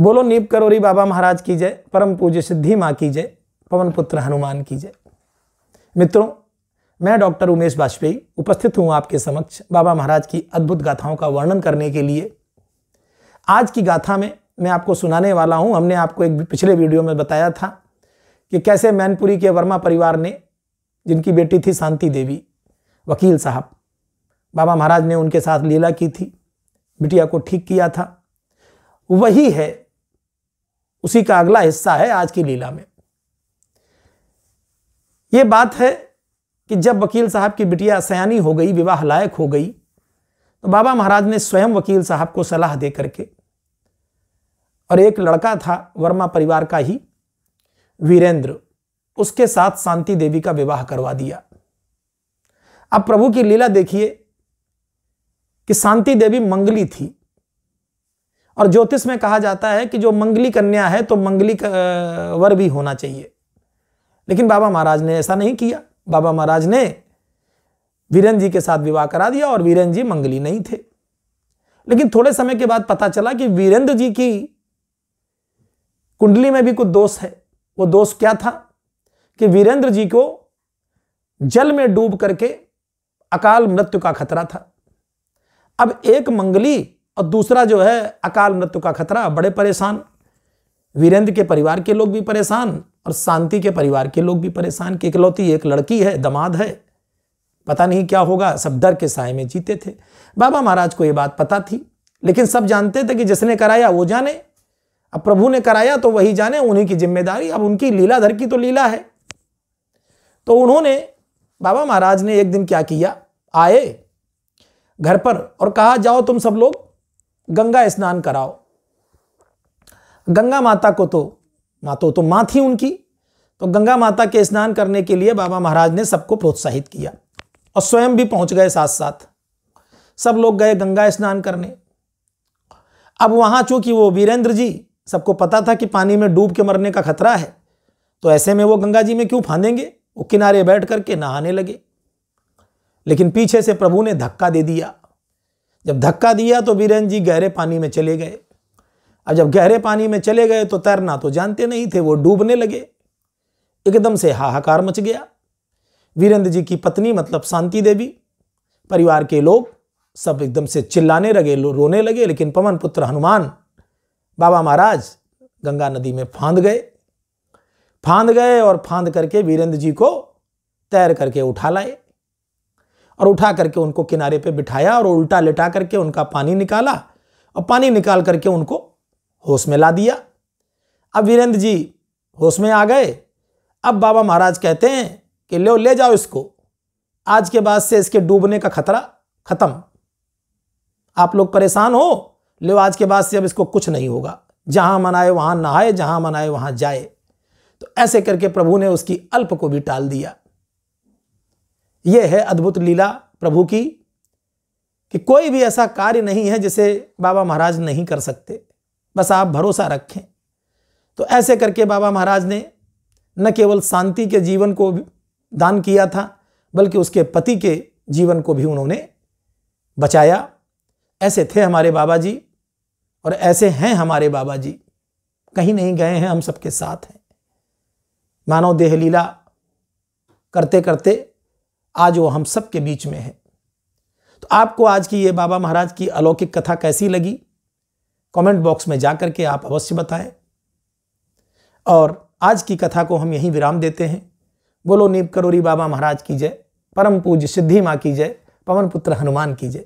बोलो नीप करोरी बाबा महाराज की जय परम पूज्य सिद्धि माँ की जय पवन पुत्र हनुमान की जय मित्रों मैं डॉक्टर उमेश वाजपेयी उपस्थित हूँ आपके समक्ष बाबा महाराज की अद्भुत गाथाओं का वर्णन करने के लिए आज की गाथा में मैं आपको सुनाने वाला हूँ हमने आपको एक पिछले वीडियो में बताया था कि कैसे मैनपुरी के वर्मा परिवार ने जिनकी बेटी थी शांति देवी वकील साहब बाबा महाराज ने उनके साथ लीला की थी बिटिया को ठीक किया था वही है उसी का अगला हिस्सा है आज की लीला में ये बात है कि जब वकील साहब की बिटिया सयानी हो गई विवाह लायक हो गई तो बाबा महाराज ने स्वयं वकील साहब को सलाह दे करके और एक लड़का था वर्मा परिवार का ही वीरेंद्र उसके साथ शांति देवी का विवाह करवा दिया अब प्रभु की लीला देखिए कि शांति देवी मंगली थी और ज्योतिष में कहा जाता है कि जो मंगली कन्या है तो मंगली वर भी होना चाहिए लेकिन बाबा महाराज ने ऐसा नहीं किया बाबा महाराज ने वीरेन जी के साथ विवाह करा दिया और वीरेन जी मंगली नहीं थे लेकिन थोड़े समय के बाद पता चला कि वीरेंद्र जी की कुंडली में भी कुछ दोष है वो दोष क्या था कि वीरेंद्र जी को जल में डूब करके अकाल मृत्यु का खतरा था अब एक मंगली और दूसरा जो है अकाल मृत्यु का खतरा बड़े परेशान वीरेंद्र के परिवार के लोग भी परेशान और शांति के परिवार के लोग भी परेशान कि इकलौती एक लड़की है दमाद है पता नहीं क्या होगा सब डर के साय में जीते थे बाबा महाराज को ये बात पता थी लेकिन सब जानते थे कि जिसने कराया वो जाने अब प्रभु ने कराया तो वही जाने उन्हीं की जिम्मेदारी अब उनकी लीलाधर की तो लीला है तो उन्होंने बाबा महाराज ने एक दिन क्या किया आए घर पर और कहा जाओ तुम सब लोग गंगा स्नान कराओ गंगा माता को तो माँ तो, माँ थी उनकी तो गंगा माता के स्नान करने के लिए बाबा महाराज ने सबको प्रोत्साहित किया और स्वयं भी पहुंच गए साथ साथ सब लोग गए गंगा स्नान करने अब वहां चूंकि वो वीरेंद्र जी सबको पता था कि पानी में डूब के मरने का खतरा है तो ऐसे में वो गंगा जी में क्यों फांदेंगे वो किनारे बैठ करके नहाने लगे लेकिन पीछे से प्रभु ने धक्का दे दिया जब धक्का दिया तो बीरेन जी गहरे पानी में चले गए अब जब गहरे पानी में चले गए तो तैरना तो जानते नहीं थे वो डूबने लगे एकदम से हाहाकार मच गया वीरेंद्र जी की पत्नी मतलब शांति देवी परिवार के लोग सब एकदम से चिल्लाने लगे रोने लगे लेकिन पवन पुत्र हनुमान बाबा महाराज गंगा नदी में फांद गए फांद गए और फांद करके वीरेंद्र जी को तैर करके उठा लाए और उठा करके उनको किनारे पे बिठाया और उल्टा लिटा करके उनका पानी निकाला और पानी निकाल करके उनको होश में ला दिया अब वीरेंद्र जी होश में आ गए अब बाबा महाराज कहते हैं कि लो ले जाओ इसको आज के बाद से इसके डूबने का खतरा खत्म आप लोग परेशान हो लो आज के बाद से अब इसको कुछ नहीं होगा जहाँ मनाए वहाँ नहाए जहाँ मनाए वहाँ जाए तो ऐसे करके प्रभु ने उसकी अल्प को भी टाल दिया ये है अद्भुत लीला प्रभु की कि कोई भी ऐसा कार्य नहीं है जिसे बाबा महाराज नहीं कर सकते बस आप भरोसा रखें तो ऐसे करके बाबा महाराज ने न केवल शांति के जीवन को दान किया था बल्कि उसके पति के जीवन को भी उन्होंने बचाया ऐसे थे हमारे बाबा जी और ऐसे हैं हमारे बाबा जी कहीं नहीं गए हैं हम सबके साथ हैं मानव देह लीला करते करते आज वो हम सबके बीच में है तो आपको आज की ये बाबा महाराज की अलौकिक कथा कैसी लगी कमेंट बॉक्स में जाकर के आप अवश्य बताएं और आज की कथा को हम यहीं विराम देते हैं बोलो नीप करोरी बाबा महाराज की जय परम पूज्य सिद्धि माँ की जय पवन पुत्र हनुमान की जय